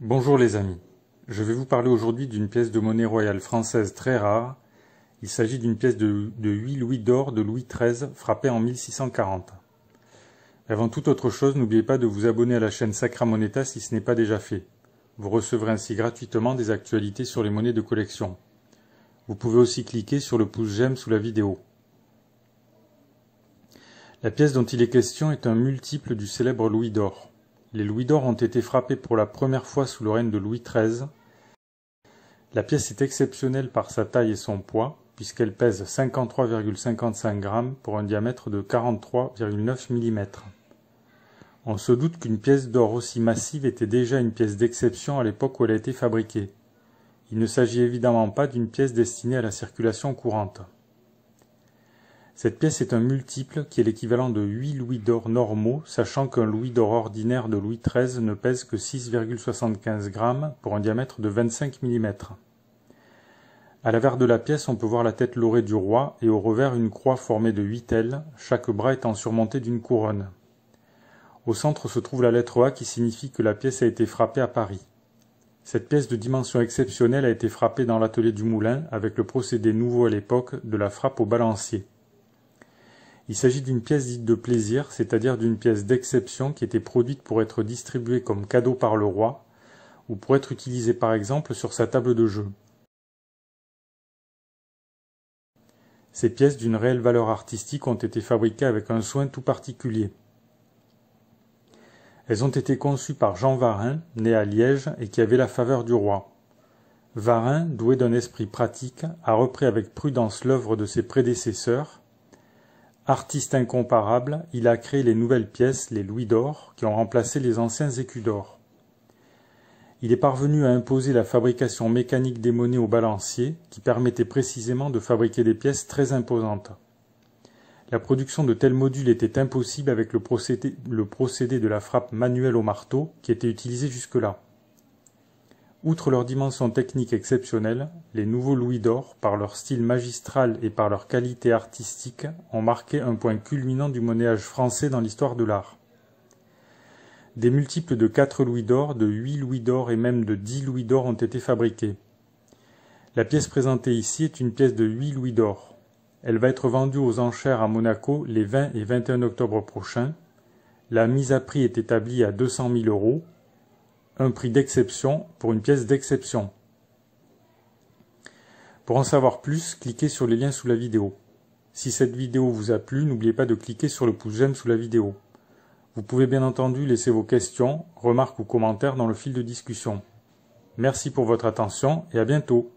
Bonjour les amis, je vais vous parler aujourd'hui d'une pièce de monnaie royale française très rare. Il s'agit d'une pièce de, huit 8 louis d'or de Louis XIII frappée en 1640. Avant toute autre chose, n'oubliez pas de vous abonner à la chaîne Sacra Moneta si ce n'est pas déjà fait. Vous recevrez ainsi gratuitement des actualités sur les monnaies de collection. Vous pouvez aussi cliquer sur le pouce j'aime sous la vidéo. La pièce dont il est question est un multiple du célèbre Louis d'or. Les louis d'or ont été frappés pour la première fois sous le règne de Louis XIII. La pièce est exceptionnelle par sa taille et son poids, puisqu'elle pèse 53,55 grammes pour un diamètre de 43,9 mm. On se doute qu'une pièce d'or aussi massive était déjà une pièce d'exception à l'époque où elle a été fabriquée. Il ne s'agit évidemment pas d'une pièce destinée à la circulation courante. Cette pièce est un multiple qui est l'équivalent de huit louis d'or normaux, sachant qu'un louis d'or ordinaire de Louis XIII ne pèse que 6,75 grammes pour un diamètre de 25 mm. À l'avers de la pièce, on peut voir la tête laurée du roi et au revers une croix formée de huit ailes, chaque bras étant surmonté d'une couronne. Au centre se trouve la lettre A qui signifie que la pièce a été frappée à Paris. Cette pièce de dimension exceptionnelle a été frappée dans l'atelier du moulin avec le procédé nouveau à l'époque de la frappe au balancier. Il s'agit d'une pièce dite de plaisir, c'est-à-dire d'une pièce d'exception qui était produite pour être distribuée comme cadeau par le roi, ou pour être utilisée par exemple sur sa table de jeu. Ces pièces d'une réelle valeur artistique ont été fabriquées avec un soin tout particulier. Elles ont été conçues par Jean Varin, né à Liège et qui avait la faveur du roi. Varin, doué d'un esprit pratique, a repris avec prudence l'œuvre de ses prédécesseurs Artiste incomparable, il a créé les nouvelles pièces, les louis d'or, qui ont remplacé les anciens écus d'or. Il est parvenu à imposer la fabrication mécanique des monnaies au balancier, qui permettait précisément de fabriquer des pièces très imposantes. La production de tels modules était impossible avec le procédé, le procédé de la frappe manuelle au marteau qui était utilisé jusque-là. Outre leur dimension technique exceptionnelle, les nouveaux louis d'or, par leur style magistral et par leur qualité artistique, ont marqué un point culminant du monnayage français dans l'histoire de l'art. Des multiples de quatre louis d'or, de huit louis d'or et même de dix louis d'or ont été fabriqués. La pièce présentée ici est une pièce de huit louis d'or. Elle va être vendue aux enchères à Monaco les 20 et 21 octobre prochains. La mise à prix est établie à 200 000 euros un prix d'exception pour une pièce d'exception. Pour en savoir plus, cliquez sur les liens sous la vidéo. Si cette vidéo vous a plu, n'oubliez pas de cliquer sur le pouce j'aime sous la vidéo. Vous pouvez bien entendu laisser vos questions, remarques ou commentaires dans le fil de discussion. Merci pour votre attention et à bientôt.